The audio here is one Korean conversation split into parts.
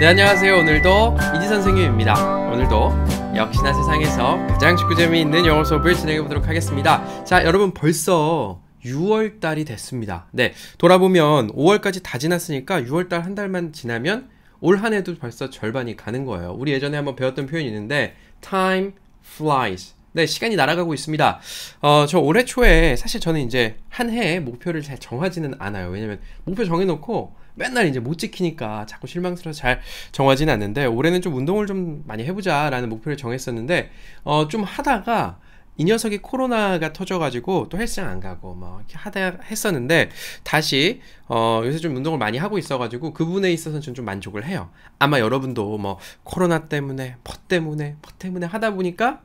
네 안녕하세요 오늘도 이지 선생님입니다 오늘도 역시나 세상에서 가장 쉽고 재미있는 영어 수업을 진행해 보도록 하겠습니다 자 여러분 벌써 6월달이 됐습니다 네 돌아보면 5월까지 다 지났으니까 6월달 한 달만 지나면 올 한 해도 벌써 절반이 가는 거예요 우리 예전에 한번 배웠던 표현이 있는데 time flies 네, 시간이 날아가고 있습니다. 어, 저 올해 초에 사실 저는 이제 한 해의 목표를 잘 정하지는 않아요. 왜냐면 목표 정해놓고 맨날 이제 못 지키니까 자꾸 실망스러워서 잘정하지는 않는데 올해는 좀 운동을 좀 많이 해보자라는 목표를 정했었는데 어, 좀 하다가 이 녀석이 코로나가 터져가지고 또 헬스장 안 가고 막 뭐 이렇게 하다 했었는데 다시 어 요새 좀 운동을 많이 하고 있어가지고 그분에 있어서는 좀, 좀 만족을 해요. 아마 여러분도 뭐 코로나 때문에 퍼 때문에 퍼 때문에 하다 보니까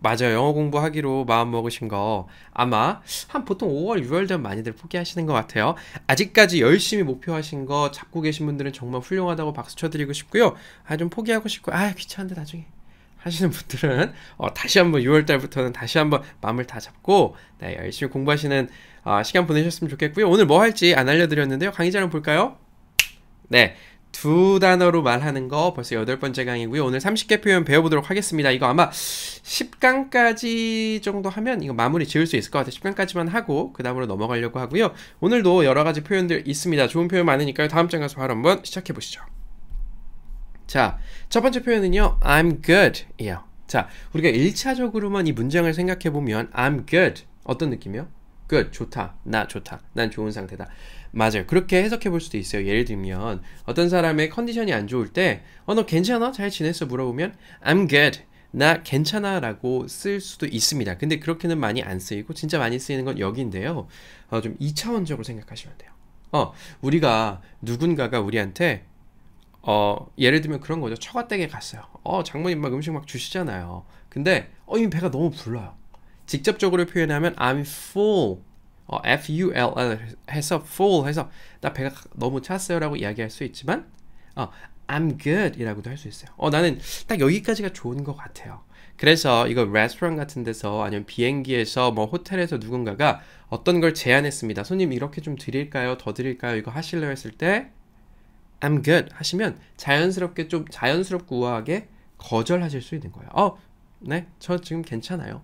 맞아요. 영어 공부하기로 마음먹으신 거 아마 한 보통 5월, 6월 전 많이들 포기하시는 것 같아요. 아직까지 열심히 목표하신 거 잡고 계신 분들은 정말 훌륭하다고 박수 쳐드리고 싶고요. 아, 좀 포기하고 싶고, 아, 귀찮은데 나중에 하시는 분들은 어, 다시 한번 6월 달부터는 다시 한번 마음을 다 잡고 네, 열심히 공부하시는 어, 시간 보내셨으면 좋겠고요. 오늘 뭐 할지 안 알려드렸는데요. 강의자랑 볼까요? 네. 두 단어로 말하는 거 벌써 여덟 번째 강이고요. 오늘 30개 표현 배워보도록 하겠습니다. 이거 아마 10강까지 정도 하면 이거 마무리 지을 수 있을 것 같아요. 10강까지만 하고 그 다음으로 넘어가려고 하고요. 오늘도 여러 가지 표현들 있습니다. 좋은 표현 많으니까요. 다음 장 가서 바로 한번 시작해 보시죠. 자, 첫 번째 표현은요. I'm good. 이에요. 자, 우리가 1차적으로만 이 문장을 생각해 보면 I'm good. 어떤 느낌이요? good 좋다. 나 좋다. 난 좋은 상태다. 맞아요. 그렇게 해석해 볼 수도 있어요. 예를 들면 어떤 사람의 컨디션이 안 좋을 때 어 너 괜찮아? 잘 지냈어? 물어보면 I'm good. 나 괜찮아 라고 쓸 수도 있습니다. 근데 그렇게는 많이 안 쓰이고 진짜 많이 쓰이는 건 여기인데요. 어, 좀 2차원적으로 생각하시면 돼요. 어, 우리가 누군가가 우리한테 어, 예를 들면 그런 거죠. 처갓댁에 갔어요. 어, 장모님 막 음식 막 주시잖아요. 근데 어, 이미 배가 너무 불러요. 직접적으로 표현하면 I'm full 어, full 해서 full 해서 나 배가 너무 찼어요라고 이야기할 수 있지만 어, I'm good이라고도 할 수 있어요. 어, 나는 딱 여기까지가 좋은 것 같아요. 그래서 이거 레스토랑 같은 데서 아니면 비행기에서 뭐 호텔에서 누군가가 어떤 걸 제안했습니다. 손님 이렇게 좀 드릴까요? 더 드릴까요? 이거 하실래요? 했을 때 I'm good 하시면 자연스럽게 좀 자연스럽고 우아하게 거절하실 수 있는 거예요. 어, 네, 저 지금 괜찮아요.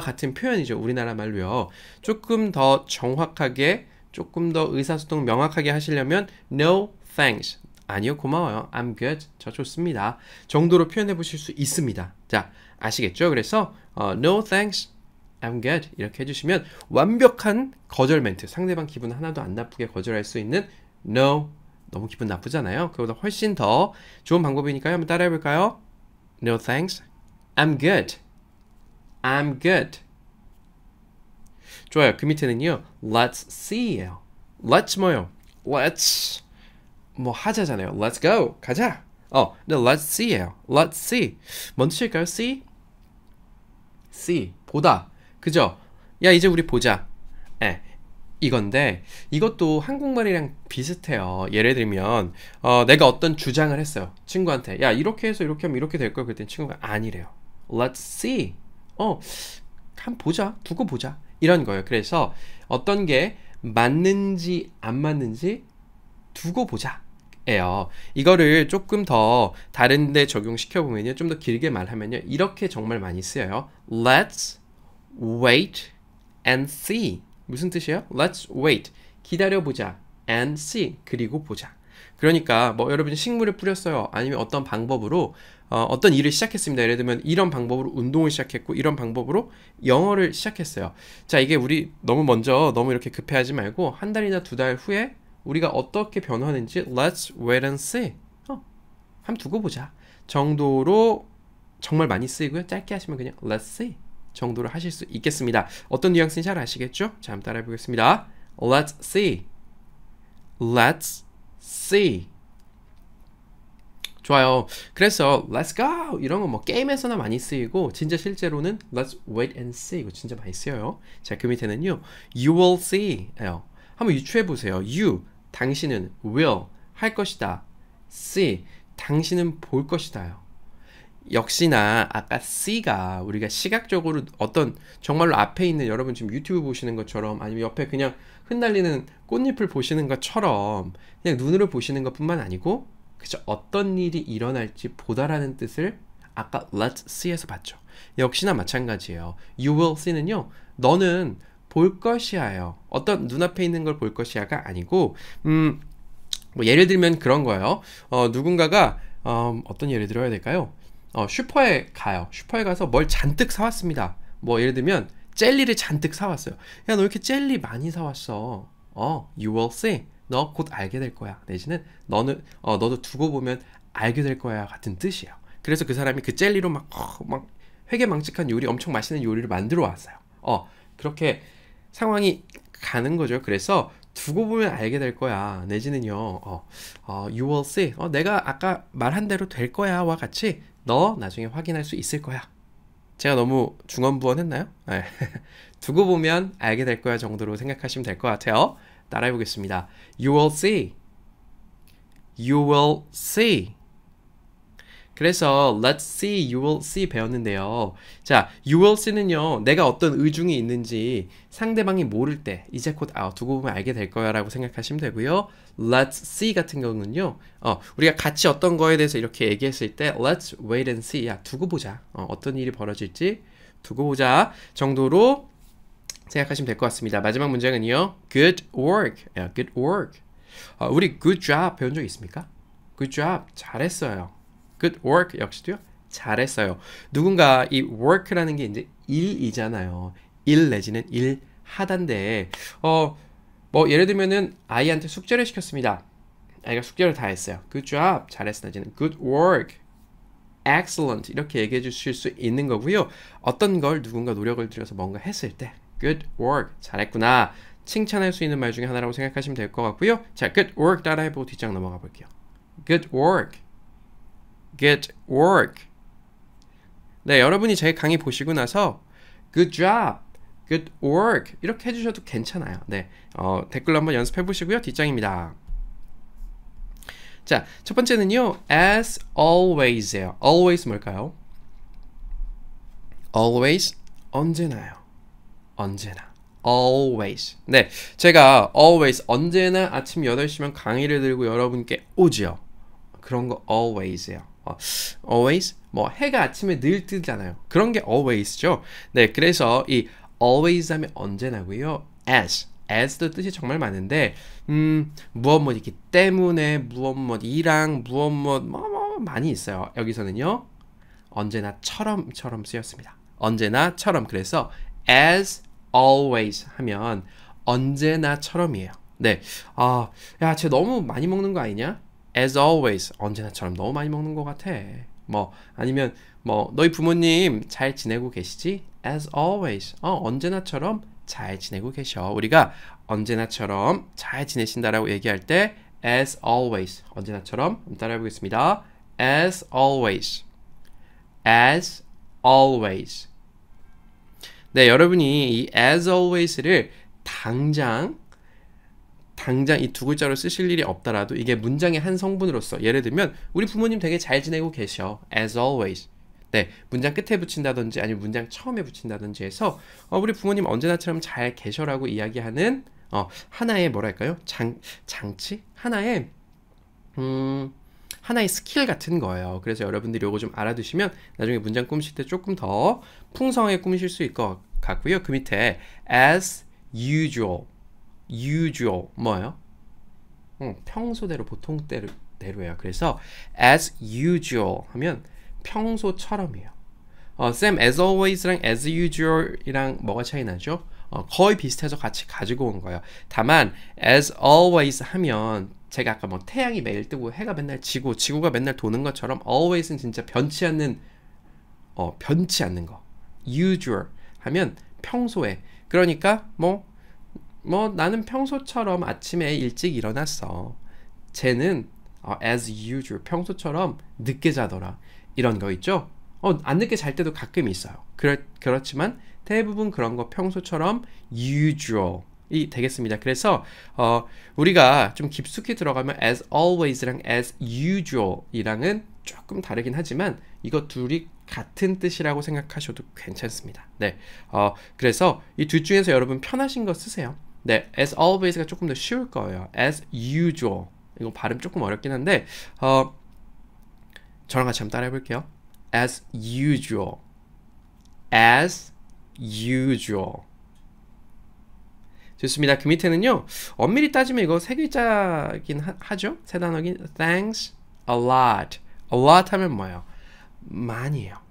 같은 표현이죠. 우리나라 말로요. 조금 더 정확하게 조금 더 의사소통 명확하게 하시려면 no thanks 아니요 고마워요 I'm good 저 좋습니다 정도로 표현해 보실 수 있습니다 자 아시겠죠 그래서 어, no thanks I'm good 이렇게 해주시면 완벽한 거절 멘트 상대방 기분 하나도 안 나쁘게 거절할 수 있는 no 너무 기분 나쁘잖아요 그보다 훨씬 더 좋은 방법이니까요 한번 따라해 볼까요 no thanks I'm good I'm good. 좋아요. 그 밑에는요. Let's see예요. Let's 뭐요? Let's 뭐 하자잖아요. Let's go. 가자. 어, 근데 let's see예요. Let's see. 먼저 칠까요? See. See. 보다. 그죠? 야 이제 우리 보자. 에. 예, 이건데 이것도 한국말이랑 비슷해요. 예를 들면 어, 내가 어떤 주장을 했어요. 친구한테 야 이렇게 해서 이렇게 하면 이렇게 될 거야. 그랬더니 친구가 아니래요. Let's see 어, 한 보자, 두고 보자. 이런 거예요. 그래서 어떤 게 맞는지 안 맞는지 두고 보자. 예요. 이거를 조금 더 다른데 적용시켜 보면요, 좀 더 길게 말하면요, 이렇게 정말 많이 쓰여요. Let's wait and see. 무슨 뜻이에요? Let's wait. 기다려 보자. And see. 그리고 보자. 그러니까 뭐여러분 식물을 뿌렸어요. 아니면 어떤 방법으로 어, 떤 일을 시작했습니다. 예를 들면 이런 방법으로 운동을 시작했고 이런 방법으로 영어를 시작했어요. 자 이게 우리 너무 먼저 너무 이렇게 급해하지 말고 한 달이나 두 달 후에 우리가 어떻게 변화하는지 let's wait and see 어, 한 두고 보자 정도로 정말 많이 쓰이고요. 짧게 하시면 그냥 let's see 정도로 하실 수 있겠습니다. 어떤 뉘앙스인지 잘 아시겠죠? 자, 한번 따라해 보겠습니다. Let's see. Let's see. 좋아요. 그래서 let's go 이런 거뭐 게임에서나 많이 쓰이고 진짜 실제로는 let's wait and see 이거 진짜 많이 쓰여요. 자, 그 밑에는요. you will see 예요. 한번 유추해 보세요. you 당신은 will 할 것이다. see 당신은 볼 것이다요. 역시나 아까 C가 우리가 시각적으로 어떤 정말로 앞에 있는 여러분 지금 유튜브 보시는 것처럼 아니면 옆에 그냥 흩날리는 꽃잎을 보시는 것처럼 그냥 눈으로 보시는 것뿐만 아니고 그죠? 어떤 일이 일어날지 보다라는 뜻을 아까 let's see에서 봤죠. 역시나 마찬가지예요. You will see는요. 너는 볼 것이야요. 어떤 눈앞에 있는 걸 볼 것이야가 아니고 음, 뭐 예를 들면 그런 거예요. 어, 누군가가 어, 떤 예를 들어야 될까요? 어, 슈퍼에 가요. 슈퍼에 가서 뭘 잔뜩 사왔습니다. 뭐 예를 들면 젤리를 잔뜩 사왔어요. 야 너 이렇게 젤리 많이 사왔어. 어, you will see. 너곧 알게 될 거야. 내지는 너는 어, 너도 두고 보면 알게 될 거야 같은 뜻이에요. 그래서 그 사람이 그 젤리로 막, 어, 막 회계망측한 요리 엄청 맛있는 요리를 만들어 왔어요. 어 그렇게 상황이 가는 거죠. 그래서 두고 보면 알게 될 거야. 내지는요, 어, 어, you will see. 어, 내가 아까 말한 대로 될 거야와 같이 너 나중에 확인할 수 있을 거야. 제가 너무 중언부언했나요? 네. 두고 보면 알게 될 거야 정도로 생각하시면 될 것 같아요. 따라해 보겠습니다. You will see. You will see. 그래서 let's see, you will see 배웠는데요. 자, you will see는요. 내가 어떤 의중이 있는지 상대방이 모를 때 이제 곧 아, 두고 보면 알게 될 거야라고 생각하시면 되고요. let's see 같은 경우는요. 어, 우리가 같이 어떤 거에 대해서 이렇게 얘기했을 때 let's wait and see. 야, 두고 보자. 어, 어떤 일이 벌어질지 두고 보자 정도로 생각하시면 될 것 같습니다. 마지막 문장은요. Good work. Yeah, good work. 어, 우리 good job 배운 적 있습니까? Good job. 잘했어요. Good work 역시도요. 잘했어요. 누군가 이 work라는 게 이제 일이잖아요. 일 내지는 일 하단데 어뭐 예를 들면은 아이한테 숙제를 시켰습니다. 아이가 숙제를 다 했어요. Good job. 잘했어. 내지는 good work. excellent 이렇게 얘기해 주실 수 있는 거고요. 어떤 걸 누군가 노력을 들여서 뭔가 했을 때 good work 잘했구나 칭찬할 수 있는 말 중에 하나라고 생각하시면 될 것 같고요 자 good work 따라해보고 뒷장 넘어가 볼게요 good work good work 네 여러분이 제 강의 보시고 나서 good job good work 이렇게 해주셔도 괜찮아요 네 어, 댓글로 한번 연습해 보시고요 뒷장입니다 자, 첫 번째는요. as always예요. always 뭘까요? always 언제나요. 언제나 always 네 제가 always 언제나 아침 8시면 강의를 들고 여러분께 오지요 그런 거 always예요 어, always 뭐 해가 아침에 늘 뜨잖아요 그런 게 always죠 네 그래서 이 always 하면 언제나고요 as as도 뜻이 정말 많은데 음 무엇 뭐이렇게 때문에 무엇 뭐이랑 무엇 뭐 뭐 많이 있어요 여기서는요 언제나처럼처럼 쓰였습니다 언제나처럼 그래서 as always 하면 언제나처럼이에요. 네. 아, 야, 쟤 너무 많이 먹는 거 아니냐? As always, 언제나처럼 너무 많이 먹는 것 같아. 뭐, 아니면, 뭐, 너희 부모님 잘 지내고 계시지? As always, 어, 언제나처럼 잘 지내고 계셔. 우리가 언제나처럼 잘 지내신다라고 얘기할 때, as always, 언제나처럼 따라해 보겠습니다. as always, as always. 네, 여러분이 이 as always를 당장 당장 이 두 글자로 쓰실 일이 없더라도 이게 문장의 한 성분으로서 예를 들면 우리 부모님 되게 잘 지내고 계셔 as always 네 문장 끝에 붙인다든지 아니면 문장 처음에 붙인다든지 해서 어, 우리 부모님 언제나처럼 잘 계셔라고 이야기하는 어, 하나의 뭐랄까요 장 장치 하나의 음 하나의 스킬 같은 거예요. 그래서 여러분들이 이거 좀 알아두시면 나중에 문장 꾸미실 때 조금 더 풍성하게 꾸미실 수 있고 같고요. 그 밑에 as usual, usual 뭐예요? 응, 음, 평소대로 보통대로예요. 그래서 as usual 하면 평소처럼이에요. 어, 쌤 as always랑 as usual이랑 뭐가 차이 나죠? 어, 거의 비슷해서 같이 가지고 온 거예요. 다만 as always 하면 제가 아까 뭐 태양이 매일 뜨고 해가 맨날 지고 지구가 맨날 도는 것처럼 always는 진짜 변치 않는 어, 변치 않는 거. usual 하면 평소에 그러니까 뭐뭐 뭐 나는 평소처럼 아침에 일찍 일어났어. 쟤는 어, as usual 평소처럼 늦게 자더라. 이런 거 있죠? 어, 안 늦게 잘 때도 가끔 있어요. 그렇, 그렇지만 대부분 그런 거 평소처럼 usual 이 되겠습니다. 그래서 어, 우리가 좀 깊숙이 들어가면 as always랑 as usual이랑은 조금 다르긴 하지만 이거 둘이 같은 뜻이라고 생각하셔도 괜찮습니다. 네, 어, 그래서 이 둘 중에서 여러분 편하신 거 쓰세요. 네, as always가 조금 더 쉬울 거예요. as usual. 이거 발음 조금 어렵긴 한데 어, 저랑 같이 한번 따라해 볼게요. as usual. as usual. 좋습니다. 그 밑에는요. 엄밀히 따지면 이거 세 글자긴 하, 죠세 단어긴 thanks a lot. a lot 하면 뭐예요? 많이요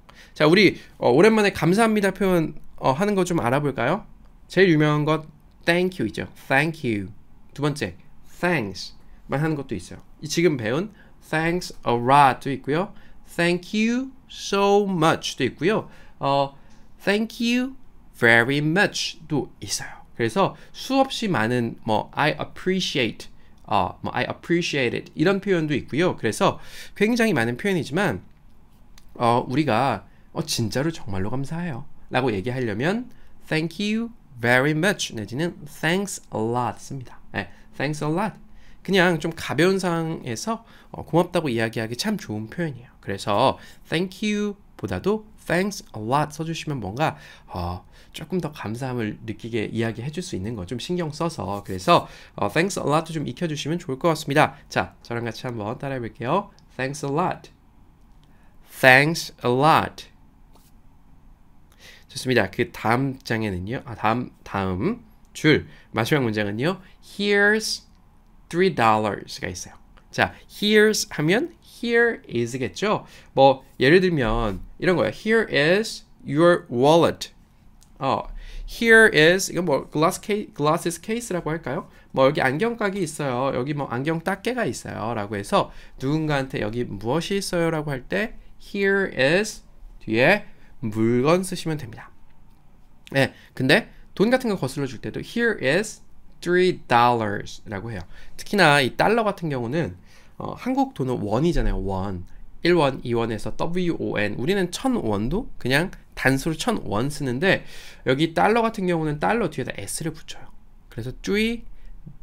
자, 우리 어, 오랜만에 감사합니다 표현 어, 하는 거 좀 알아볼까요? 제일 유명한 것 thank you 있죠. thank you. 두 번째 thanks만 하는 것도 있어요. 지금 배운 thanks a lot도 있고요. thank you so much도 있고요. 어, thank you very much도 있어요. 그래서 수없이 많은 뭐 I appreciate 어, 뭐 I appreciate it 이런 표현도 있고요. 그래서 굉장히 많은 표현이지만 어, 우리가 어, 진짜로 정말로 감사해요. 라고 얘기하려면 thank you very much 내지는 thanks a lot 씁니다. 네, thanks a lot. 그냥 좀 가벼운 상황에서 어, 고맙다고 이야기하기 참 좋은 표현이에요. 그래서 thank you 보다도 thanks a lot 써주시면 뭔가 어, 조금 더 감사함을 느끼게 이야기해 줄 수 있는 거 좀 신경 써서 그래서 어, thanks a lot 좀 익혀주시면 좋을 것 같습니다. 자, 저랑 같이 한번 따라해 볼게요. thanks a lot thanks a lot 좋습니다. 그 다음 장에는요. 아, 다음 다음 줄 마지막 문장은요. Here's three dollars가 있어요. 자, here's 하면 here is겠죠. 뭐 예를 들면 이런 거예요. Here is your wallet. 어, here is 이거뭐 glass case, glasses case라고 할까요? 뭐 여기 안경각이 있어요. 여기 뭐 안경 닦개가 있어요라고 해서 누군가한테 여기 무엇이 있어요라고 할 때 here is 뒤에 물건 쓰시면 됩니다. 네, 근데 돈 같은 거 거슬러 줄 때도 here is three dollars 라고 해요. 특히나 이 달러 같은 경우는 어, 한국 돈은 원이잖아요. 원. 1원, 2원에서 WON 우리는 1000원도 그냥 단수로 1000원 쓰는데 여기 달러 같은 경우는 달러 뒤에다 S를 붙여요. 그래서 three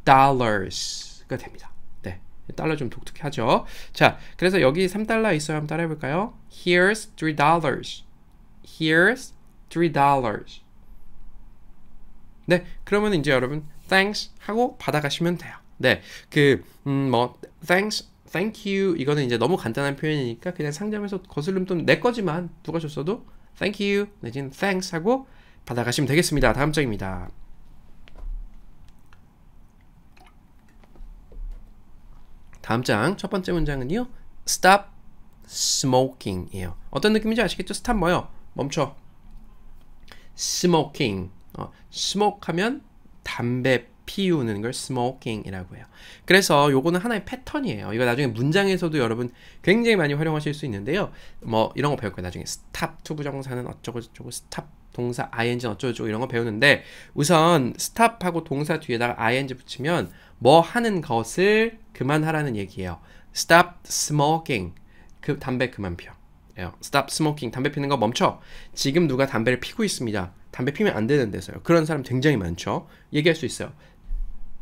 dollars가 됩니다. 네. 달러 좀 독특하죠? 자, 그래서 여기 3달러 있어요. 한번 따라해볼까요? Here's three dollars. here's three dollars. 네, 그러면 이제 여러분 thanks 하고 받아가시면 돼요. 네, 그음뭐 thanks, thank you 이거는 이제 너무 간단한 표현이니까 그냥 상점에서 거슬름 돈내 거지만 누가 줬어도 thank you 내지는 thanks 하고 받아가시면 되겠습니다. 다음 장입니다. 다음 장 첫 번째 문장은요. Stop smoking이에요. 어떤 느낌인지 아시겠죠? 스탑 뭐요? 멈춰. smoking. 어, smoke 하면 담배 피우는 걸 smoking이라고 해요. 그래서 요거는 하나의 패턴이에요. 이거 나중에 문장에서도 여러분 굉장히 많이 활용하실 수 있는데요. 뭐 이런 거 배울 거예요. 나중에 stop 투부정사는 어쩌고저쩌고 stop 동사 ing 어쩌고저쩌고 이런 거 배우는데 우선 stop하고 동사 뒤에다가 ing 붙이면 뭐 하는 것을 그만하라는 얘기예요. stop smoking. 그 담배 그만 피워. 예, stop smoking. 담배 피는 거 멈춰. 지금 누가 담배를 피고 있습니다. 담배 피면 안 되는데서요. 그런 사람 굉장히 많죠. 얘기할 수 있어요.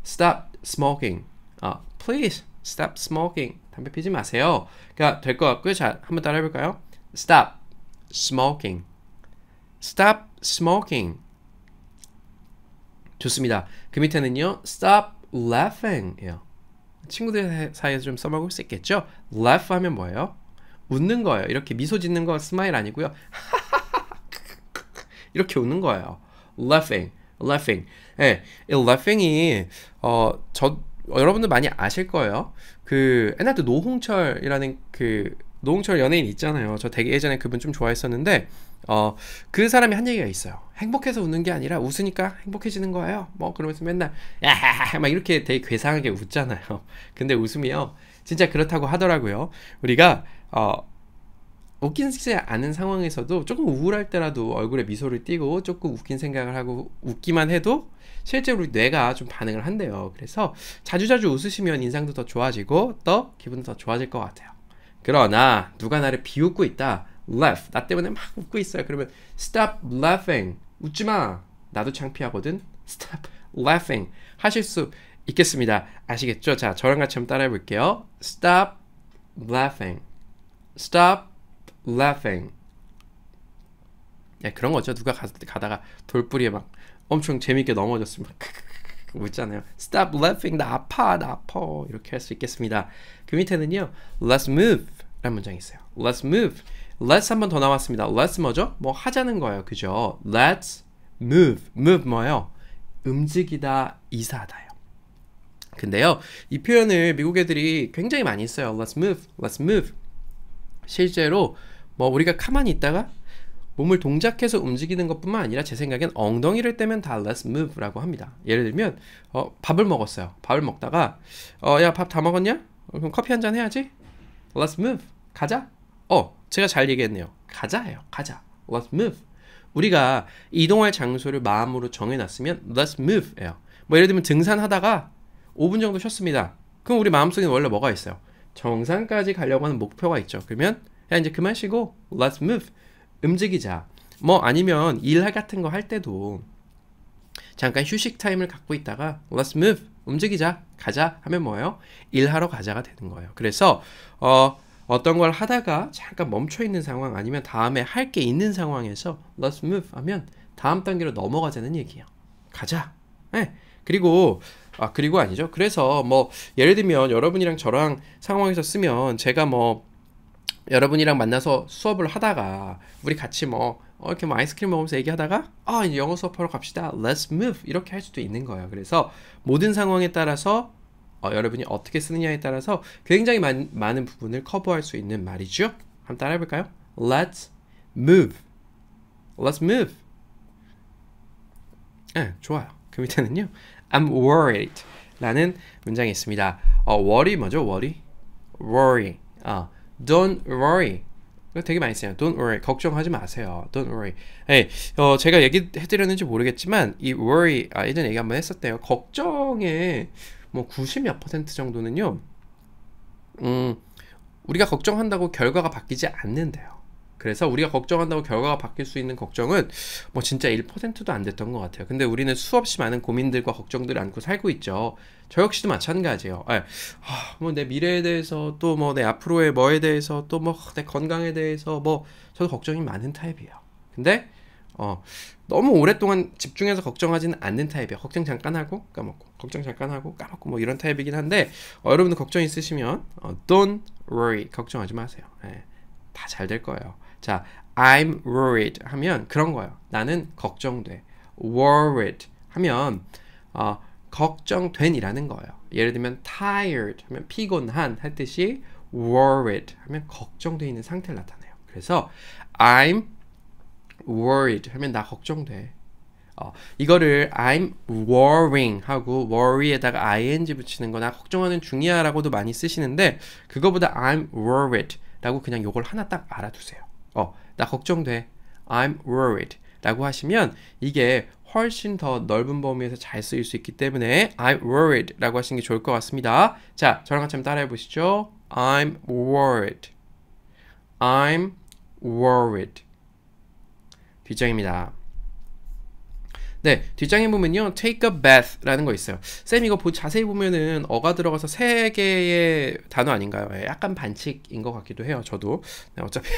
stop smoking. 아, please stop smoking. 담배 피지 마세요. 그러니까 될것 같고요. 자, 한번 따라해 볼까요? stop smoking. stop smoking. 좋습니다. 그 밑에는요. stop laughing. 예. 친구들 사이에서 좀 써먹을 수 있겠죠? laugh 하면 뭐예요? 웃는 거예요. 이렇게 미소 짓는 거 스마일 아니고요. 이렇게 웃는 거예요. laughing, laughing. 예, 이 laughing이 어 저 여러분들 많이 아실 거예요. 그 옛날 때 노홍철이라는 그 노홍철 연예인 있잖아요. 저 되게 예전에 그분 좀 좋아했었는데 어그 사람이 한 얘기가 있어요. 행복해서 웃는 게 아니라 웃으니까 행복해지는 거예요. 뭐 그러면서 맨날 야막 이렇게 되게 괴상하게 웃잖아요. 근데 웃음이요 진짜 그렇다고 하더라고요. 우리가 어 웃긴지 않은 상황에서도 조금 우울할 때라도 얼굴에 미소를 띄고 조금 웃긴 생각을 하고 웃기만 해도 실제 로 우리 뇌가 좀 반응을 한대요. 그래서 자주자주 웃으시면 인상도 더 좋아지고 또 기분도 더 좋아질 것 같아요. 그러나 누가 나를 비웃고 있다. laugh. 나 때문에 막 웃고 있어요. 그러면 stop laughing. 웃지 마. 나도 창피하거든. stop laughing. 하실 수 있겠습니다. 아시겠죠? 자, 저랑 같이 한번 따라해 볼게요. stop laughing. stop laughing. 예, 그런 거죠. 누가 가, 다가 돌뿌리에 막 엄청 재밌게 넘어졌으면 웃잖아요. stop laughing. 나 아파. 나 아파. 이렇게 할 수 있겠습니다. 그 밑에는요. Let's move 라는 문장이 있어요. Let's move. Let's 한번더 나왔습니다. Let's 뭐죠? 뭐 하자는 거예요. 그죠? Let's move. Move 뭐예요? 움직이다, 이사하다요. 근데요. 이 표현을 미국 애들이 굉장히 많이 써요. Let's move. Let's move. 실제로 뭐 우리가 가만히 있다가 몸을 동작해서 움직이는 것뿐만 아니라 제 생각엔 엉덩이를 떼면 다 let's move라고 합니다. 예를 들면 어, 밥을 먹었어요. 밥을 먹다가 어, 야 밥 다 먹었냐? 어, 그럼 커피 한잔 해야지. Let's move. 가자. 어, 제가 잘 얘기했네요. 가자예요. 가자. Let's move. 우리가 이동할 장소를 마음으로 정해놨으면 Let's move예요. 뭐 예를 들면 등산하다가 5분 정도 쉬었습니다. 그럼 우리 마음속에 원래 뭐가 있어요? 정상까지 가려고 하는 목표가 있죠. 그러면 야 이제 그만 쉬고 Let's move. 움직이자. 뭐 아니면 일 같은 거 할 때도 잠깐 휴식 타임을 갖고 있다가 let's move 움직이자 가자 하면 뭐예요? 일하러 가자가 되는 거예요. 그래서 어 어떤 걸 하다가 잠깐 멈춰 있는 상황 아니면 다음에 할 게 있는 상황에서 let's move 하면 다음 단계로 넘어가자는 얘기예요. 가자. 네. 그리고 아 그리고 아니죠. 그래서 뭐 예를 들면 여러분이랑 저랑 상황에서 쓰면 제가 뭐 여러분이랑 만나서 수업을 하다가 우리 같이 뭐 어, 이렇게 뭐 아이스크림 먹으면서 얘기하다가 아 이제 영어 수업하러 갑시다 let's move 이렇게 할 수도 있는 거예요 그래서 모든 상황에 따라서 어, 여러분이 어떻게 쓰느냐에 따라서 굉장히 많, 많은 부분을 커버할 수 있는 말이죠 한번 따라 해볼까요 let's move let's move 네, 좋아요 그 밑에는요 I'm worried 라는 문장이 있습니다 어, worry 뭐죠 worry worry 어, don't worry 되게 많이 쓰요. Don't worry. 걱정하지 마세요. Don't worry. 네, 어, 제가 얘기해드렸는지 모르겠지만 이 worry 아, 예전에 얘기 한번 했었대요. 걱정의 뭐90 몇 퍼센트 정도는요. 음, 우리가 걱정한다고 결과가 바뀌지 않는데요. 그래서 우리가 걱정한다고 결과가 바뀔 수 있는 걱정은 뭐 진짜 1%도 안 됐던 것 같아요. 근데 우리는 수없이 많은 고민들과 걱정들을 안고 살고 있죠. 저 역시도 마찬가지예요. 예. 아, 뭐 내 미래에 대해서 또 뭐 내 앞으로의 뭐에 대해서 또 뭐 내 건강에 대해서 뭐 저도 걱정이 많은 타입이에요. 근데 어, 너무 오랫동안 집중해서 걱정하지는 않는 타입이에요. 걱정 잠깐 하고 까먹고, 걱정 잠깐 하고 까먹고 뭐 이런 타입이긴 한데 어, 여러분들 걱정 있으시면 어, don't worry 걱정하지 마세요. 예, 다 잘 될 거예요. 자, I'm worried 하면 그런 거예요. 나는 걱정돼. worried 하면 어, 걱정된이라는 거예요. 예를 들면 tired 하면 피곤한 할 뜻이 worried 하면 걱정돼 있는 상태를 나타내요. 그래서 I'm worried 하면 나 걱정돼. 어, 이거를 I'm worrying 하고 worry에다가 ing 붙이는 거나 걱정하는 중이야 라고도 많이 쓰시는데 그거보다 I'm worried 라고 그냥 요걸 하나 딱 알아두세요. 어, 나 걱정돼. I'm worried. 라고 하시면 이게 훨씬 더 넓은 범위에서 잘 쓰일 수 있기 때문에 I'm worried 라고 하시는 게 좋을 것 같습니다. 자, 저랑 같이 한번 따라해 보시죠. I'm worried. I'm worried. 뒷장입니다. 네, 뒷장에 보면요. take a bath 라는 거 있어요. 쌤 이거 보, 자세히 보면은 어가 들어가서 세 개의 단어 아닌가요? 예, 약간 반칙인 것 같기도 해요. 저도. 네, 어차피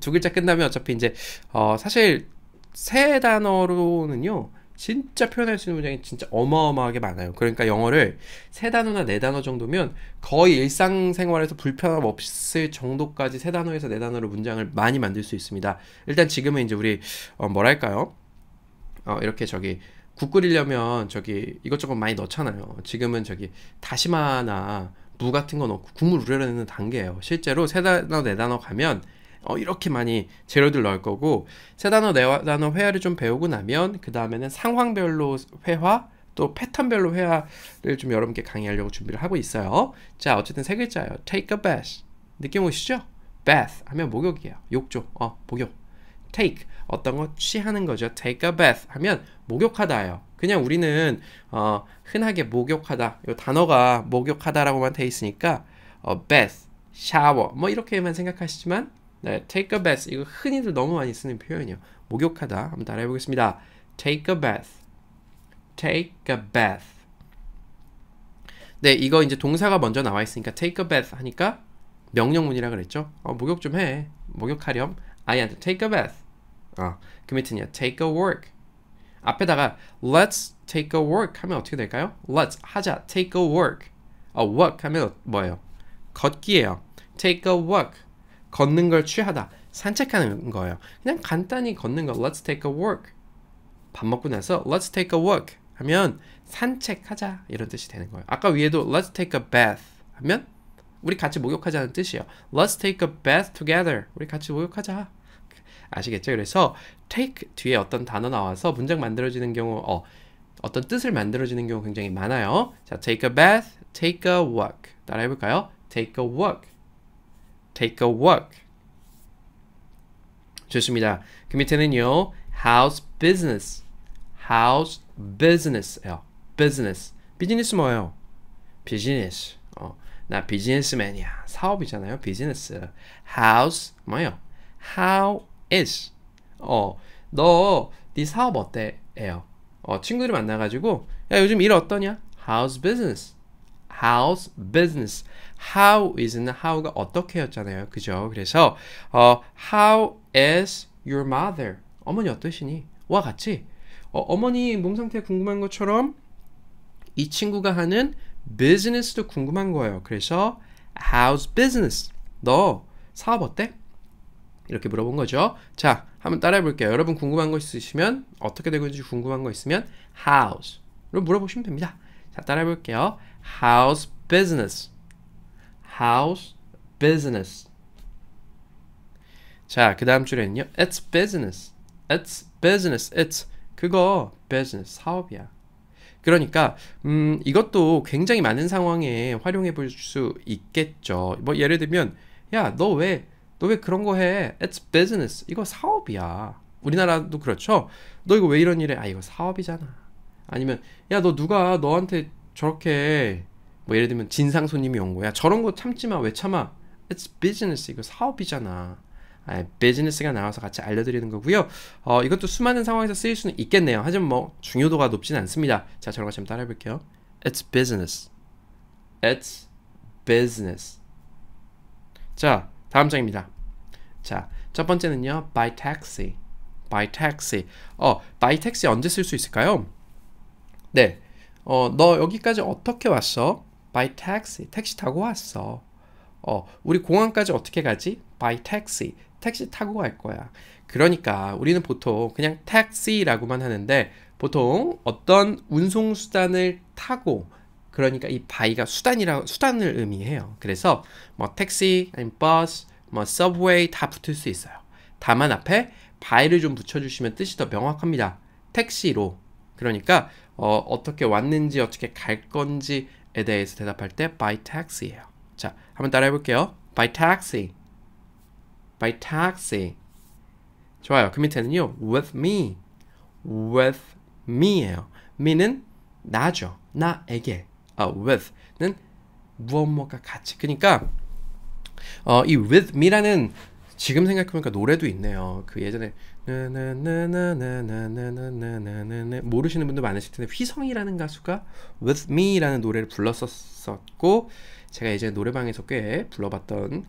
두 글자 끝나면 어차피 이제 어 사실 세 단어로는요. 진짜 표현할 수 있는 문장이 진짜 어마어마하게 많아요. 그러니까 영어를 세 단어나 네 단어 정도면 거의 일상생활에서 불편함 없을 정도까지 세 단어에서 네 단어로 문장을 많이 만들 수 있습니다. 일단 지금은 이제 우리 어 뭐랄까요? 어 이렇게 저기 국 끓이려면 저기 이것저것 많이 넣잖아요. 지금은 저기 다시마나 무 같은 거 넣고 국물 우려내는 단계예요. 실제로 세 단어 네 단어 가면 어, 이렇게 많이 재료들 넣을 거고 세 단어 네 단어 회화를 좀 배우고 나면 그 다음에는 상황별로 회화 또 패턴별로 회화를 좀 여러분께 강의하려고 준비를 하고 있어요. 자 어쨌든 세 글자예요. Take a bath. 느낌 오시죠? Bath 하면 목욕이에요. 욕조. 어 목욕. Take 어떤 거 취하는 거죠. Take a bath 하면 목욕하다예요. 그냥 우리는 어, 흔하게 목욕하다 이 단어가 목욕하다라고만 돼 있으니까 어, bath, 샤워 뭐 이렇게만 생각하시지만 네, take a bath. 이거 흔히들 너무 많이 쓰는 표현이에요. 목욕하다. 한번 따라해 보겠습니다. take a bath. take a bath. 네, 이거 이제 동사가 먼저 나와 있으니까 take a bath 하니까 명령문이라 그랬죠. 어, 목욕 좀 해. 목욕하렴. 아이한테 take a bath. 어, 그 밑에는요. take a w o r k 앞에다가 let's take a w o r k 하면 어떻게 될까요? let's 하자. take a w o r k a walk 하면 뭐예요? 걷기예요. take a walk. 걷는 걸 취하다. 산책하는 거예요. 그냥 간단히 걷는 거. Let's take a walk. 밥 먹고 나서 Let's take a walk 하면 산책하자 이런 뜻이 되는 거예요. 아까 위에도 Let's take a bath 하면 우리 같이 목욕하자는 뜻이에요. Let's take a bath together. 우리 같이 목욕하자. 아시겠죠? 그래서 take 뒤에 어떤 단어 나와서 문장 만들어지는 경우 어, 어떤 뜻을 만들어지는 경우 굉장히 많아요. 자, take a bath, take a walk. 따라해 볼까요? take a walk. take a walk. 좋습니다. 그 밑에는요. house business. house business예요. business. 비즈니스 뭐예요? 비즈니스. 어, 나 비즈니스맨이야. 사업이잖아요. 비즈니스. house 뭐예요? how is. 어, 너네 사업 어때? 예요. 어, 친구들 만나가지고 야 요즘 일 어떠냐? How's business? How's business? how is는 how가 어떻게였잖아요. 그죠? 그래서 어, how is your mother? 어머니 어떠시니? 와 같이 어, 어머니 몸 상태 궁금한 것처럼 이 친구가 하는 business도 궁금한 거예요. 그래서 how's business? 너 사업 어때? 이렇게 물어본 거죠. 자, 한번 따라해 볼게요. 여러분 궁금한 거 있으시면 어떻게 되고 있는지 궁금한 거 있으면 hows로 물어보시면 됩니다. 자, 따라해 볼게요. how's business? house business. 자, 그 다음 줄에는요. It's business. It's business. It's 그거 business 사업이야. 그러니까 음, 이것도 굉장히 많은 상황에 활용해 볼 수 있겠죠. 뭐 예를 들면 야, 너 왜 너 왜 그런 거 해? It's business. 이거 사업이야. 우리나라도 그렇죠. 너 이거 왜 이런 일에 아 이거 사업이잖아. 아니면 야, 너 누가 너한테 저렇게 뭐 예를 들면 진상 손님이 온 거야. 저런 거 참지 마. 왜 참아? It's business. 이거 사업이잖아. 아, 비즈니스가 나와서 같이 알려드리는 거고요. 어, 이것도 수많은 상황에서 쓰일 수는 있겠네요. 하지만 뭐 중요도가 높진 않습니다. 자, 저랑 같이 한 따라해 볼게요. It's business. It's business. 자, 다음 장입니다. 자, 첫 번째는요. by taxi. by taxi. 어, by taxi 언제 쓸 수 있을까요? 네. 어, 너 여기까지 어떻게 왔어? by taxi. 택시 타고 왔어. 어, 우리 공항까지 어떻게 가지? by taxi. 택시 타고 갈 거야. 그러니까 우리는 보통 그냥 택시라고만 하는데 보통 어떤 운송 수단을 타고 그러니까 이 by가 수단이라 수단을 의미해요. 그래서 뭐 택시, 아니면 버스, 뭐 서브웨이 다 붙을 수 있어요. 다만 앞에 by를 좀 붙여주시면 뜻이 더 명확합니다. 택시로 그러니까 어, 떻게 왔는지 어떻게 갈 건지 에 대해서 대답할 때 by taxi예요. 자, 한번 따라해 볼게요. by taxi. by taxi. 좋아요. 그 밑에는요. with me. with me예요. me는 나죠. 나에게. 아, with는 무엇 무엇과 같이. 그러니까 어, 이 with me라는 지금 생각해보니까 노래도 있네요. 그 예전에 모르시는 분도 많으실 텐데 휘성이라는 가수가 With Me라는 노래를 불렀었고 었 제가 예전에 노래방에서 꽤 불러봤던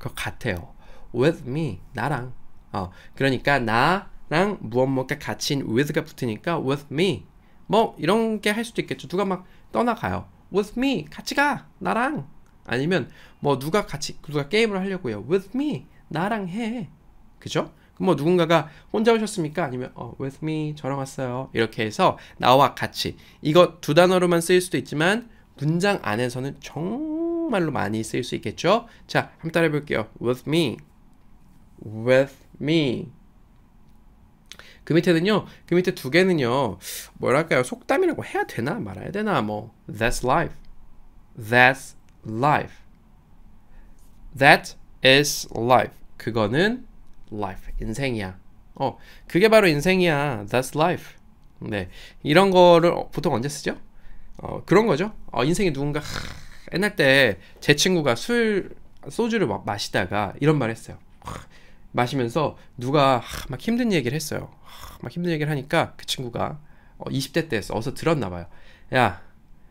것 같아요. With me 나랑 어 그러니까 나랑 무엇 무엇과 갇힌 with가 붙으니까 with me 뭐 이런 게할 수도 있겠죠. 누가 막 떠나가요. With me 같이 가 나랑 아니면 뭐 누가 같이 누가 게임을 하려고 요 With me 나랑 해 그죠? 뭐 누군가가 혼자 오셨습니까? 아니면 어, with me 저랑 왔어요. 이렇게 해서 나와 같이 이거 두 단어로만 쓰일 수도 있지만 문장 안에서는 정말로 많이 쓰일 수 있겠죠? 자, 한번 따라해 볼게요. with me with me 그 밑에는요. 그 밑에 두 개는요. 뭐랄까요? 속담이라고 해야 되나 말아야 되나 뭐 that's life. that's life. that is life. 그거는 life. 인생이야. 어, 그게 바로 인생이야. That's life. 네. 이런 거를 어, 보통 언제 쓰죠? 어, 그런 거죠. 어, 인생이 누군가 하, 옛날 때 제 친구가 술 소주를 마, 마시다가 이런 말 했어요. 하, 마시면서 누가 하, 막 힘든 얘기를 했어요. 막 힘든 얘기를 하니까 그 친구가 어, 20대 때였어. 어서 들었나 봐요. 야,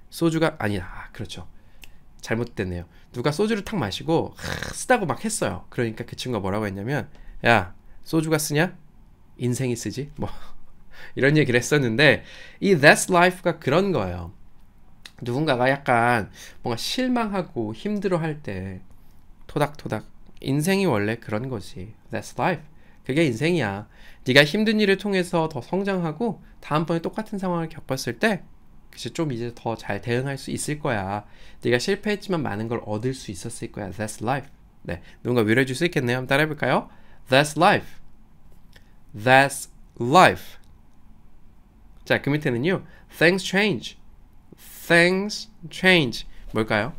소주가 아니야 아, 그렇죠. 잘못됐네요. 누가 소주를 탁 마시고 쓰다고 막 했어요. 그러니까 그 친구가 뭐라고 했냐면 야 소주가 쓰냐? 인생이 쓰지 뭐 이런 얘기를 했었는데 이 That's Life가 그런 거예요. 누군가가 약간 뭔가 실망하고 힘들어할 때 토닥토닥 인생이 원래 그런 거지. That's life. 그게 인생이야. 네가 힘든 일을 통해서 더 성장하고 다음번에 똑같은 상황을 겪었을 때 그치 좀 이제 더 잘 대응할 수 있을 거야. 네가 실패했지만 많은 걸 얻을 수 있었을 거야. That's life. 네, 누군가 위로해 줄수 있겠네요. 한번 따라해볼까요? That's life. That's life. 자, 그 밑에는요. Things change. Things change. 뭘까요?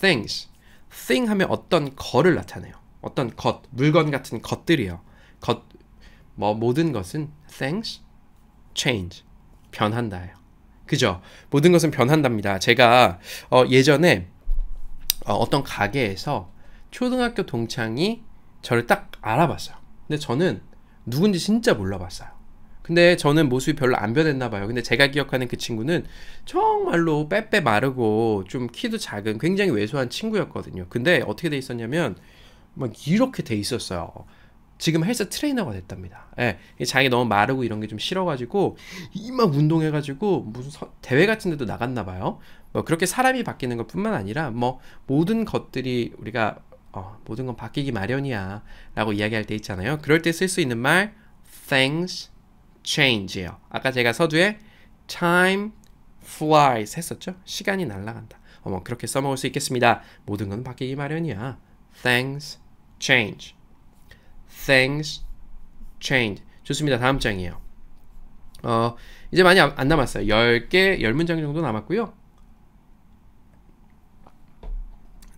Things. Thing 하면 어떤 거를 나타내요. 어떤 것, 물건 같은 것들이요. 것, 뭐 모든 것은 things change. 변한다예요. 그죠? 모든 것은 변한답니다. 제가 어, 예전에 어, 어떤 가게에서 초등학교 동창이 저를 딱 알아봤어요. 근데 저는 누군지 진짜 몰라봤어요. 근데 저는 모습이 별로 안 변했나 봐요. 근데 제가 기억하는 그 친구는 정말로 빼빼 마르고 좀 키도 작은 굉장히 왜소한 친구였거든요. 근데 어떻게 돼 있었냐면 막 이렇게 돼 있었어요. 지금 헬스 트레이너가 됐답니다. 예. 자기 너무 마르고 이런 게 좀 싫어가지고, 이만 운동해가지고, 무슨 서, 대회 같은 데도 나갔나 봐요. 뭐, 그렇게 사람이 바뀌는 것 뿐만 아니라, 뭐, 모든 것들이 우리가 어, 모든 건 바뀌기 마련이야 라고 이야기할 때 있잖아요 그럴 때 쓸 수 있는 말 things change예요 아까 제가 서두에 time flies 했었죠 시간이 날아간다 어머 그렇게 써먹을 수 있겠습니다 모든 건 바뀌기 마련이야 things change things change 좋습니다 다음 장이에요 어 이제 많이 안 남았어요 10개 10문장 정도 남았고요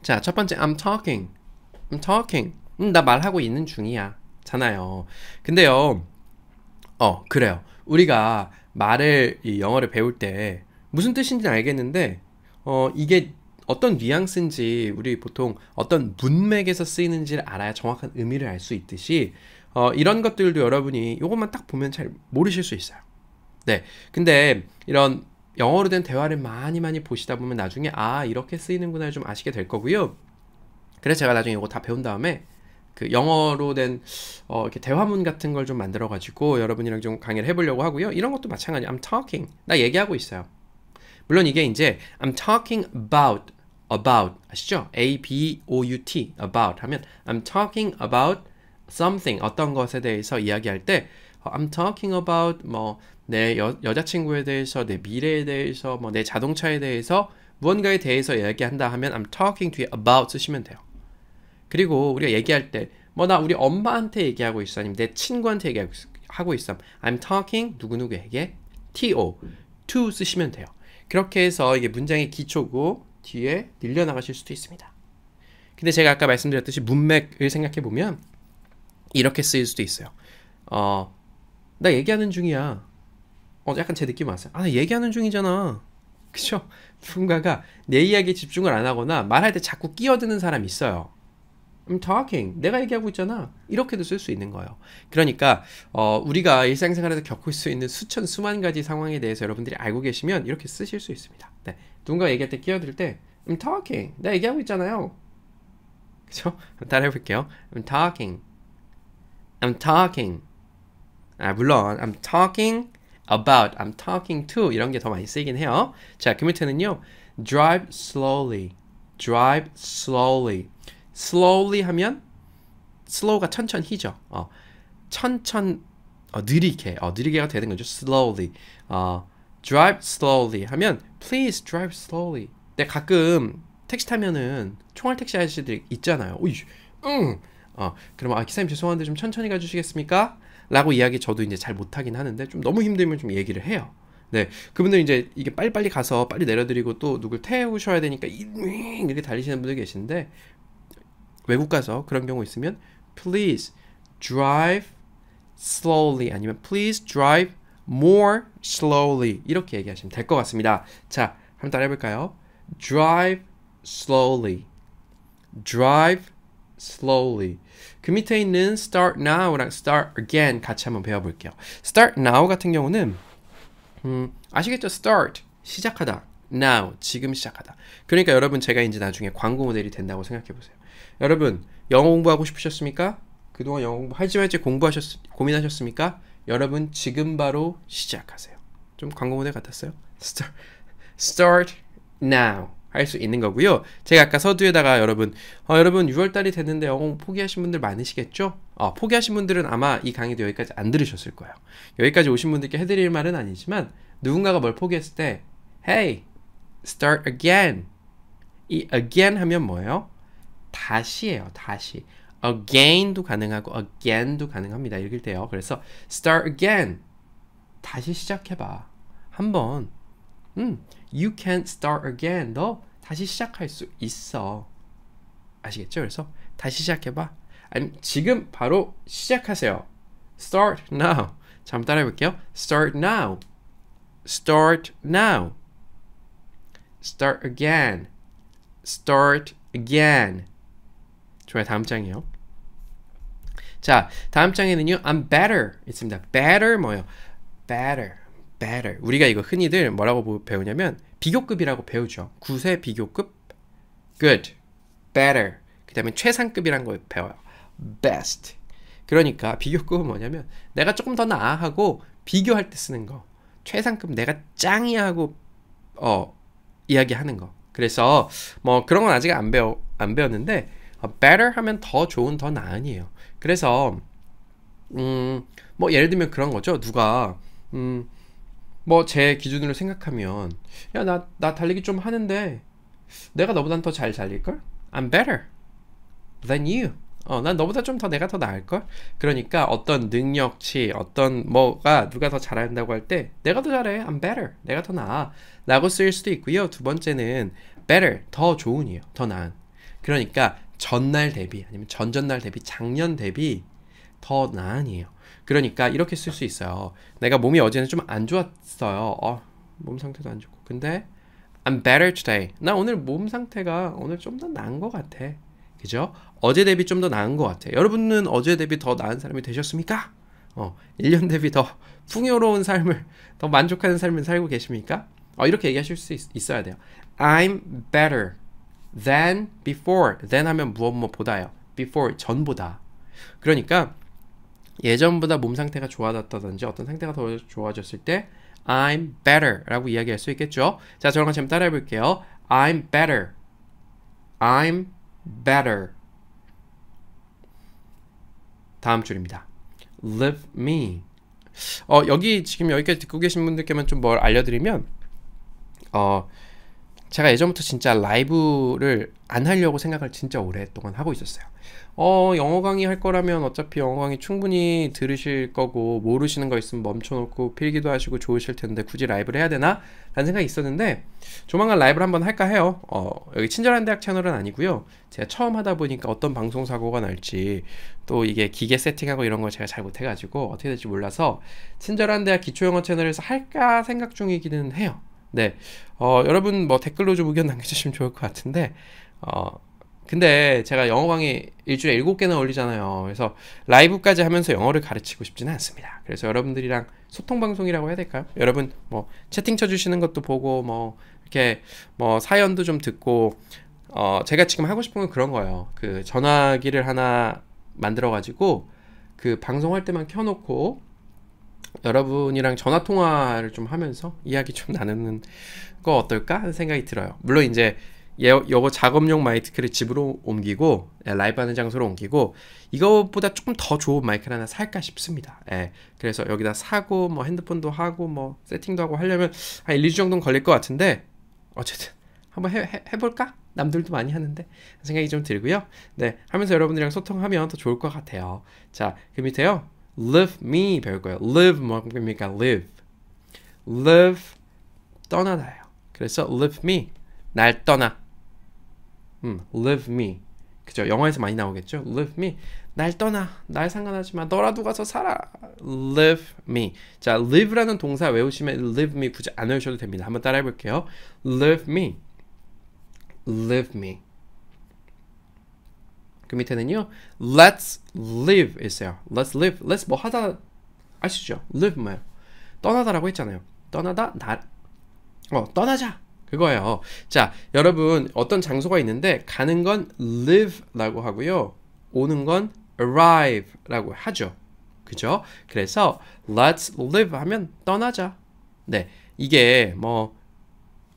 자, 첫 번째 I'm talking. I'm talking. 음, 나 말하고 있는 중이야. 잖아요. 근데요. 어, 그래요. 우리가 말을 이 영어를 배울 때 무슨 뜻인지 는 알겠는데 어, 이게 어떤 뉘앙스인지 우리 보통 어떤 문맥에서 쓰이는지를 알아야 정확한 의미를 알 수 있듯이 어, 이런 것들도 여러분이 이것만 딱 보면 잘 모르실 수 있어요. 네. 근데 이런 영어로 된 대화를 많이 많이 보시다 보면 나중에 아 이렇게 쓰이는구나 좀 아시게 될 거고요. 그래서 제가 나중에 이거 다 배운 다음에 그 영어로 된 어, 이렇게 대화문 같은 걸 좀 만들어 가지고 여러분이랑 좀 강의를 해보려고 하고요. 이런 것도 마찬가지. I'm talking. 나 얘기하고 있어요. 물론 이게 이제 I'm talking about about 아시죠? A B O U T about 하면 I'm talking about something 어떤 것에 대해서 이야기할 때 어, I'm talking about 뭐 내 여자친구에 대해서 내 미래에 대해서 뭐 내 자동차에 대해서 무언가에 대해서 이야기한다 하면 I'm talking to you about 쓰시면 돼요. 그리고 우리가 얘기할 때 뭐 나 우리 엄마한테 얘기하고 있어 아니면 내 친구한테 얘기하고 있어 I'm talking 누구누구에게 to to 쓰시면 돼요 그렇게 해서 이게 문장의 기초고 뒤에 늘려나가실 수도 있습니다 근데 제가 아까 말씀드렸듯이 문맥을 생각해보면 이렇게 쓰일 수도 있어요 어, 나 얘기하는 중이야 어, 약간 제 느낌 왔어요 아, 나 얘기하는 중이잖아 그쵸? 누군가가 내 이야기에 집중을 안 하거나 말할 때 자꾸 끼어드는 사람이 있어요 I'm talking. 내가 얘기하고 있잖아. 이렇게도 쓸 수 있는 거예요. 그러니까 어, 우리가 일상생활에서 겪을 수 있는 수천 수만 가지 상황에 대해서 여러분들이 알고 계시면 이렇게 쓰실 수 있습니다. 네. 누군가 얘기할 때 끼어들 때 I'm talking. 내가 얘기하고 있잖아요. 그죠? 따라해 볼게요. I'm talking. I'm talking. 아, 물론 I'm talking about, I'm talking to 이런 게 더 많이 쓰이긴 해요. 자, 그 밑에는요. drive slowly. drive slowly. slowly 하면 slow가 천천히죠. 어, 천천 어, 느리게 어, 느리게가 되는 거죠. slowly 어, drive slowly 하면 please drive slowly. 근데 가끔 택시 타면은 총알 택시 아저씨들 있잖아요. 오이, 응. 어, 그러아 기사님 죄송한데 좀 천천히 가주시겠습니까? 라고 이야기 저도 이제 잘 못하긴 하는데 좀 너무 힘들면 좀 얘기를 해요. 네, 그분들 이제 이게 빨리빨리 가서 빨리 내려드리고 또 누굴 태우셔야 되니까 이렇게 달리시는 분들 계신데 외국 가서 그런 경우 있으면 please drive slowly 아니면 please drive more slowly 이렇게 얘기하시면 될 것 같습니다. 자, 한번 따라 해볼까요? drive slowly drive slowly 그 밑에 있는 start now랑 start again 같이 한번 배워볼게요. start now 같은 경우는 음, 아시겠죠? start 시작하다 now 지금 시작하다 그러니까 여러분 제가 이제 나중에 광고 모델이 된다고 생각해 보세요. 여러분 영어 공부하고 싶으셨습니까? 그동안 영어 공부 할지 말지 공부하셨 고민하셨습니까? 여러분 지금 바로 시작하세요. 좀 광고 모델 같았어요. Start, start now 할 수 있는 거고요. 제가 아까 서두에다가 여러분 어, 여러분 6월 달이 됐는데 영어 공부 포기하신 분들 많으시겠죠? 어, 포기하신 분들은 아마 이 강의도 여기까지 안 들으셨을 거예요. 여기까지 오신 분들께 해드릴 말은 아니지만 누군가가 뭘 포기했을 때 Hey, start again. 이 again 하면 뭐예요? 다시예요. 다시. again도 가능하고 again도 가능합니다. 읽을 때요. 그래서 start again. 다시 시작해 봐. 한번. 음. you can start again. 너 다시 시작할 수 있어. 아시겠죠? 그래서 다시 시작해 봐. 아니 지금 바로 시작하세요. start now. 잠깐 따라해 볼게요. start now. start now. start again. start again. 좋아요. 다음 장이요. 자, 다음 장에는요. I'm better 있습니다. better 뭐요? better, better. 우리가 이거 흔히들 뭐라고 배우냐면 비교급이라고 배우죠. 구세 비교급 good, better. 그다음에 최상급이란 걸 배워요. best. 그러니까 비교급은 뭐냐면 내가 조금 더 나아 하고 비교할 때 쓰는 거. 최상급 내가 짱이야 하고 어 이야기하는 거. 그래서 뭐 그런 건 아직 안 배워 안 배웠는데 어, better 하면 더 좋은 더 나은이에요. 그래서 음 뭐 예를 들면 그런 거죠. 누가 음 뭐 제 기준으로 생각하면 야 나 나 달리기 좀 하는데 내가 너보단 더잘 달릴 걸? I'm better than you. 어, 난 너보다 좀 더 내가 더 나을 걸. 그러니까 어떤 능력치, 어떤 뭐가 누가 더 잘한다고 할 때 내가 더 잘해. I'm better. 내가 더 나아라고 쓰일 수도 있고요. 두 번째는 better 더 좋은이에요. 더 나은. 그러니까 전날 대비 아니면 전전날 대비 작년 대비 더 나은이에요. 그러니까 이렇게 쓸 수 있어요. 내가 몸이 어제는 좀 안 좋았어요. 어, 몸 상태도 안 좋고. 근데 I'm better today. 나 오늘 몸 상태가 오늘 좀 더 나은 것 같아. 그죠? 어제 대비 좀 더 나은 것 같아. 여러분은 어제 대비 더 나은 사람이 되셨습니까? 어, 1년 대비 더 풍요로운 삶을, 더 만족하는 삶을 살고 계십니까? 어, 이렇게 얘기하실 수 있, 어야 돼요. I'm better than before. than 하면 무엇 무엇보다요. 뭐, before 전보다. 그러니까 예전보다 몸 상태가 좋아졌다든지 어떤 상태가 더 좋아졌을 때 I'm better라고 이야기할 수 있겠죠. 자, 저랑 같이 한번 따라해 볼게요. I'm better. I'm better. 다음 줄입니다. Live me. 어, 여기 지금 여기까지 듣고 계신 분들께만 좀 뭘 알려드리면 어, 제가 예전부터 진짜 라이브를 안 하려고 생각을 진짜 오랫동안 하고 있었어요. 어, 영어 강의 할 거라면 어차피 영어 강의 충분히 들으실 거고, 모르시는 거 있으면 멈춰놓고 필기도 하시고 좋으실 텐데, 굳이 라이브를 해야 되나? 라는 생각이 있었는데, 조만간 라이브를 한번 할까 해요. 어, 여기 친절한 대학 채널은 아니고요. 제가 처음 하다 보니까 어떤 방송 사고가 날지, 또 이게 기계 세팅하고 이런 걸 제가 잘 못해가지고, 어떻게 될지 몰라서, 친절한 대학 기초영어 채널에서 할까 생각 중이기는 해요. 네. 어, 여러분 뭐 댓글로 좀 의견 남겨주시면 좋을 것 같은데, 어, 근데 제가 영어 강의 일주일에 일곱 개나 올리잖아요. 그래서 라이브까지 하면서 영어를 가르치고 싶지는 않습니다. 그래서 여러분들이랑 소통 방송이라고 해야 될까요? 여러분 뭐 채팅 쳐주시는 것도 보고 뭐 이렇게 뭐 사연도 좀 듣고 어 제가 지금 하고 싶은 건 그런 거예요. 그 전화기를 하나 만들어 가지고 그 방송할 때만 켜놓고 여러분이랑 전화 통화를 좀 하면서 이야기 좀 나누는 거 어떨까 하는 생각이 들어요. 물론 이제 여거 작업용 마이크를 집으로 옮기고 예, 라이브 하는 장소로 옮기고 이거보다 조금 더 좋은 마이크를 하나 살까 싶습니다. 예, 그래서 여기다 사고 뭐 핸드폰도 하고 뭐 세팅도 하고 하려면 한 1, 2주 정도는 걸릴 것 같은데 어쨌든 한번 해, 해, 해볼까? 남들도 많이 하는데 생각이 좀 들고요. 네, 하면서 여러분들이랑 소통하면 더 좋을 것 같아요. 자, 그 밑에요. live me 배울 거예요. live 뭐 뭡니까? 그러니까 live. live 떠나다요. 그래서 live me 날 떠나. 음, live me. 그죠? 영화에서 많이 나오겠죠? live me 날 떠나. 날 상관하지 마. 너라도 가서 살아. live me. 자, live라는 동사 외우시면 live me 굳이 안 외우셔도 됩니다. 한번 따라해 볼게요. live me. live me. 그 밑에는요. Let's live 있어요. Let's live. Let's 뭐 하다 아시죠? live 뭐예요? 떠나다라고 했잖아요. 떠나다 나 어, 떠나자. 그거예요. 자, 여러분 어떤 장소가 있는데 가는 건 live라고 하고요. 오는 건 arrive라고 하죠. 그죠? 그래서 let's live 하면 떠나자. 네. 이게 뭐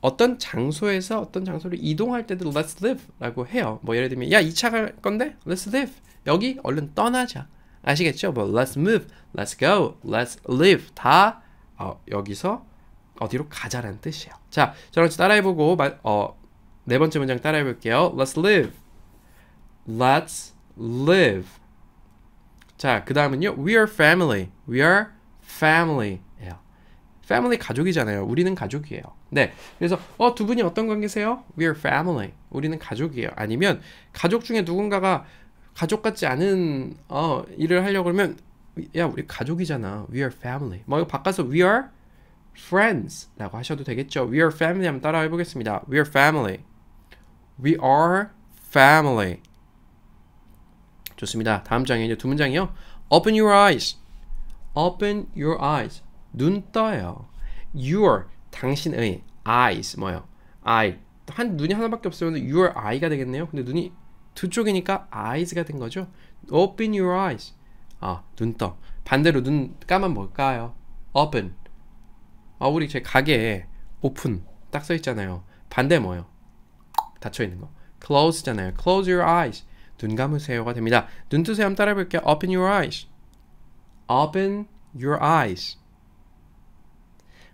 어떤 장소에서 어떤 장소를 이동할 때도 let's live 라고 해요 뭐 예를 들면 야 2차 갈 건데 let's live 여기 얼른 떠나자 아시겠죠? 뭐 let's move, let's go, let's live 다 어, 여기서 어디로 가자라는 뜻이에요 자 저랑 같이 따라해보고 어, 네 번째 문장 따라해볼게요 let's live let's live 자 그 다음은요 we are family we are family family 가족이잖아요. 우리는 가족이에요. 네. 그래서 어, 두 분이 어떤 관계세요? We're a family. 우리는 가족이에요. 아니면 가족 중에 누군가가 가족 같지 않은 어, 일을 하려고 그러면 야, 우리 가족이잖아. We are family. 뭐 바꿔서 we are friends라고 하셔도 되겠죠. We are family 한번 따라해 보겠습니다. We are family. We are family. 좋습니다. 다음 장에 이제 두 문장이요. Open your eyes. Open your eyes. 눈 떠요. Your 당신의 eyes 뭐요? eye 한 눈이 하나밖에 없으면 근데 your eye가 되겠네요. 근데 눈이 두 쪽이니까 eyes가 된 거죠. Open your eyes. 아, 눈 떠. 반대로 눈 까만 뭘까요? Open. 아, 우리 제 가게에 open 딱써 있잖아요. 반대 뭐요 닫혀 있는 거. Close잖아요. Close your eyes. 눈 감으세요가 됩니다. 눈 뜨세요. 한번 따라해 볼게요. Open your eyes. Open your eyes.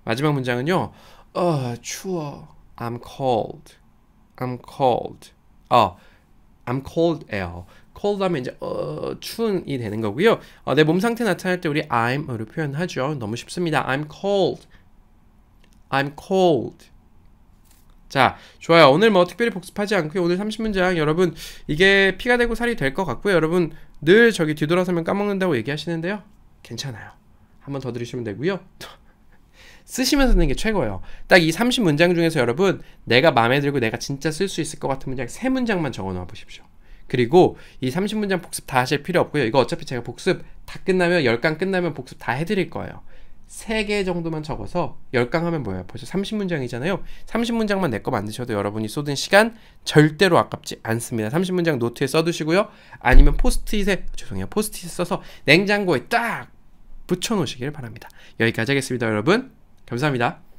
마지막 문장은요. 어, 추워. I'm cold. I'm cold. 어, I'm cold예요. cold 하면 이제 어, 추운이 되는 거고요. 어, 내 몸 상태 나타날 때 우리 I'm으로 표현하죠. 너무 쉽습니다. I'm cold. I'm cold. 자, 좋아요. 오늘 뭐 특별히 복습하지 않고요. 오늘 30문장 여러분 이게 피가 되고 살이 될 것 같고요. 여러분 늘 저기 뒤돌아서면 까먹는다고 얘기하시는데요. 괜찮아요. 한번 더 들으시면 되고요. 쓰시면서 쓰는 게 최고예요. 딱 이 30문장 중에서 여러분 내가 마음에 들고 내가 진짜 쓸 수 있을 것 같은 문장 3문장만 적어놓아 보십시오. 그리고 이 30문장 복습 다 하실 필요 없고요. 이거 어차피 제가 복습 다 끝나면 10강 끝나면 복습 다 해드릴 거예요. 3개 정도만 적어서 10강 하면 뭐예요? 벌써 30문장이잖아요. 30문장만 내 거 만드셔도 여러분이 쏟은 시간 절대로 아깝지 않습니다. 30문장 노트에 써두시고요. 아니면 포스트잇에, 죄송해요. 포스트잇에 써서 냉장고에 딱 붙여놓으시길 바랍니다. 여기까지 하겠습니다, 여러분. 감사합니다.